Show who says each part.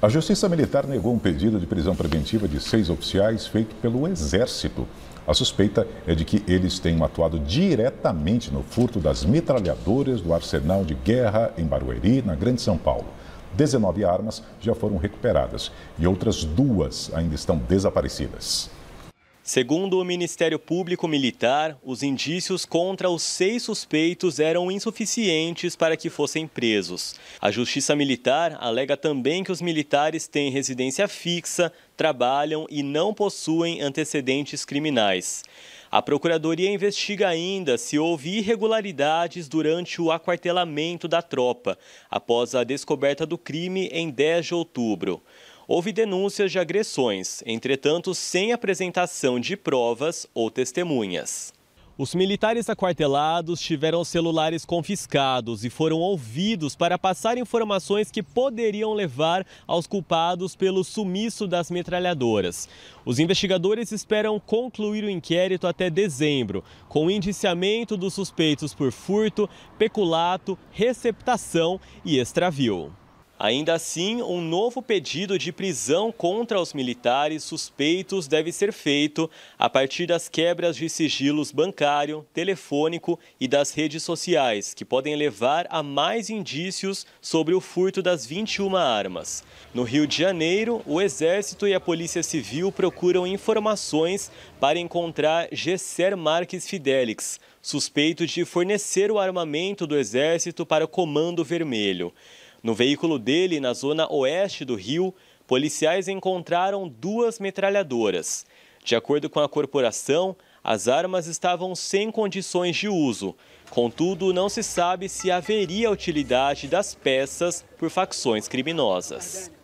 Speaker 1: A Justiça Militar negou um pedido de prisão preventiva de seis oficiais feito pelo Exército. A suspeita é de que eles tenham atuado diretamente no furto das metralhadoras do arsenal de guerra em Barueri, na Grande São Paulo. 19 armas já foram recuperadas e outras duas ainda estão desaparecidas.
Speaker 2: Segundo o Ministério Público Militar, os indícios contra os seis suspeitos eram insuficientes para que fossem presos. A Justiça Militar alega também que os militares têm residência fixa, trabalham e não possuem antecedentes criminais. A Procuradoria investiga ainda se houve irregularidades durante o aquartelamento da tropa, após a descoberta do crime em 10 de outubro. Houve denúncias de agressões, entretanto, sem apresentação de provas ou testemunhas. Os militares aquartelados tiveram celulares confiscados e foram ouvidos para passar informações que poderiam levar aos culpados pelo sumiço das metralhadoras. Os investigadores esperam concluir o inquérito até dezembro, com o indiciamento dos suspeitos por furto, peculato, receptação e extravio. Ainda assim, um novo pedido de prisão contra os militares suspeitos deve ser feito a partir das quebras de sigilos bancário, telefônico e das redes sociais, que podem levar a mais indícios sobre o furto das 21 armas. No Rio de Janeiro, o Exército e a Polícia Civil procuram informações para encontrar Gesser Marques Fidelix, suspeito de fornecer o armamento do Exército para o Comando Vermelho. No veículo dele, na zona oeste do Rio, policiais encontraram duas metralhadoras. De acordo com a corporação, as armas estavam sem condições de uso. Contudo, não se sabe se haveria utilidade das peças por facções criminosas.